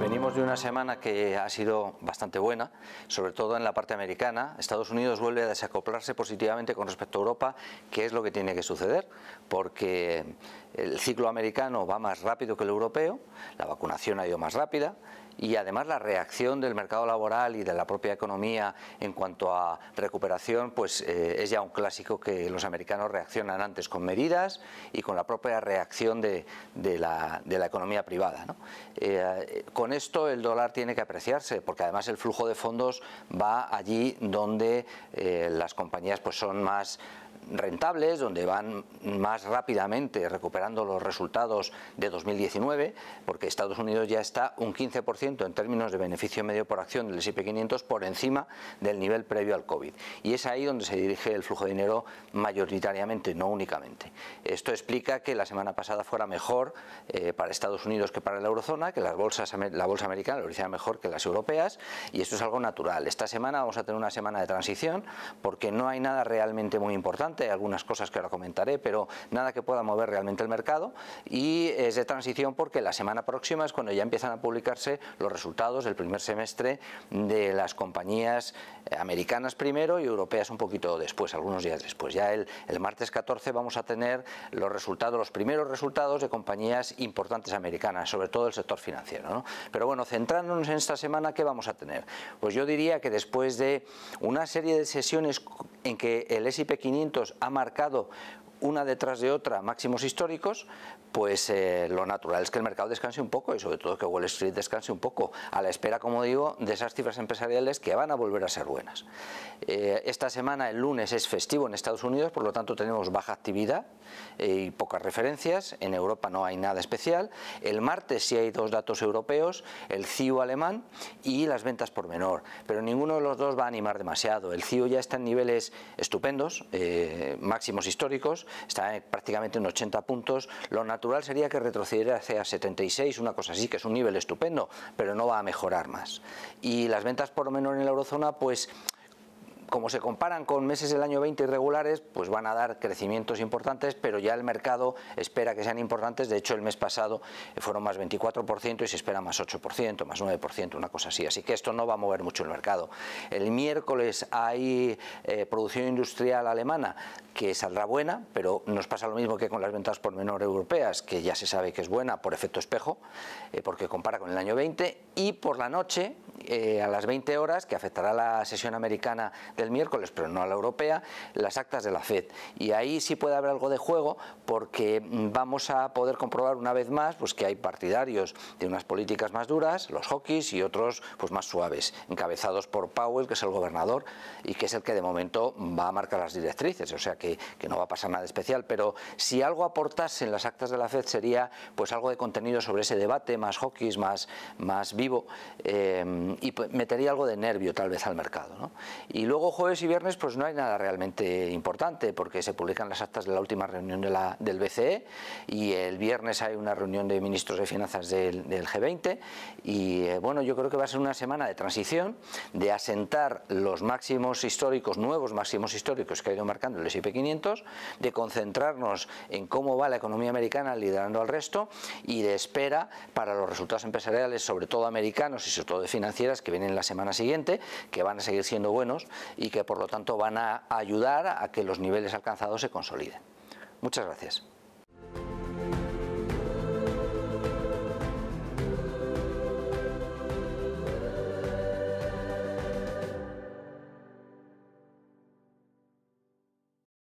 Venimos de una semana que ha sido bastante buena, sobre todo en la parte americana. Estados Unidos vuelve a desacoplarse positivamente con respecto a Europa, que es lo que tiene que suceder, porque el ciclo americano va más rápido que el europeo, la vacunación ha ido más rápida y además la reacción del mercado laboral y de la propia economía en cuanto a recuperación pues eh, es ya un clásico que los americanos reaccionan antes con medidas y con la propia reacción de, la, economía privada. Eh, eh, con esto el dólar tiene que apreciarse porque además el flujo de fondos va allí donde las compañías pues son más rentables, donde van más rápidamente recuperando los resultados de 2019, porque Estados Unidos ya está un 15% en términos de beneficio medio por acción del S&P 500 por encima del nivel previo al COVID. Y es ahí donde se dirige el flujo de dinero mayoritariamente, no únicamente. Esto explica que la semana pasada fuera mejor eh, para Estados Unidos que para la eurozona, que las bolsas, la bolsa americana lo hiciera mejor que las europeas, y esto es algo natural. Esta semana vamos a tener una semana de transición, porque no hay nada realmente muy importante, hay algunas cosas que ahora comentaré, pero nada que pueda mover realmente el mercado y es de transición porque la semana próxima es cuando ya empiezan a publicarse los resultados del primer semestre de las compañías eh, americanas primero y europeas un poquito después, algunos días después. Ya el, martes 14 vamos a tener los resultados, los primeros resultados de compañías importantes americanas, sobre todo el sector financiero. Pero bueno, centrándonos en esta semana, ¿qué vamos a tener? Pues yo diría que después de una serie de sesiones en que el S&P 500 ha marcado una detrás de otra máximos históricos, pues eh, lo natural es que el mercado descanse un poco y sobre todo que Wall Street descanse un poco, a la espera, como digo, de esas cifras empresariales que van a volver a ser buenas. Eh, esta semana, el lunes, es festivo en Estados Unidos, por lo tanto tenemos baja actividad eh, y pocas referencias, en Europa no hay nada especial, el martes sí hay dos datos europeos, el CIO alemán y las ventas por menor, pero ninguno de los dos va a animar demasiado, el CIO ya está en niveles estupendos, máximos históricos, está eh, prácticamente en 80 puntos. Lo natural sería que retrocediera hacia 76, una cosa así, que es un nivel estupendo, pero no va a mejorar más. Y las ventas por lo menos en la eurozona, pues como se comparan con meses del año 20 irregulares, pues van a dar crecimientos importantes, pero ya el mercado espera que sean importantes. De hecho, el mes pasado eh, fueron más 24% y se espera más 8%, más 9%, una cosa así. Así que esto no va a mover mucho el mercado. El miércoles hay eh, producción industrial alemana que saldrá buena, pero nos pasa lo mismo que con las ventas por menor europeas, que ya se sabe que es buena por efecto espejo, eh, porque compara con el año 20, y por la noche, a las 20 horas, que afectará la sesión americana el miércoles, pero no a la europea, las actas de la FED. Y ahí sí puede haber algo de juego porque vamos a poder comprobar una vez más pues, que hay partidarios de unas políticas más duras, los hockeys y otros pues, más suaves, encabezados por Powell, que es el gobernador y que es el que de momento va a marcar las directrices. O sea que, no va a pasar nada especial. Pero si algo aportase en las actas de la FED sería pues, algo de contenido sobre ese debate más hockeys más, más vivo, eh, y pues, metería algo de nervio tal vez al mercado. Y luego jueves y viernes pues no hay nada realmente importante porque se publican las actas de la última reunión del BCE y el viernes hay una reunión de ministros de finanzas del, G20 y eh, bueno yo creo que va a ser una semana de transición, de asentar los máximos históricos, nuevos máximos históricos que ha ido marcando el S&P 500, de concentrarnos en cómo va la economía americana liderando al resto y de espera para los resultados empresariales sobre todo americanos y sobre todo de financieras que vienen la semana siguiente, que van a seguir siendo buenos y que por lo tanto van a ayudar a que los niveles alcanzados se consoliden. Muchas gracias.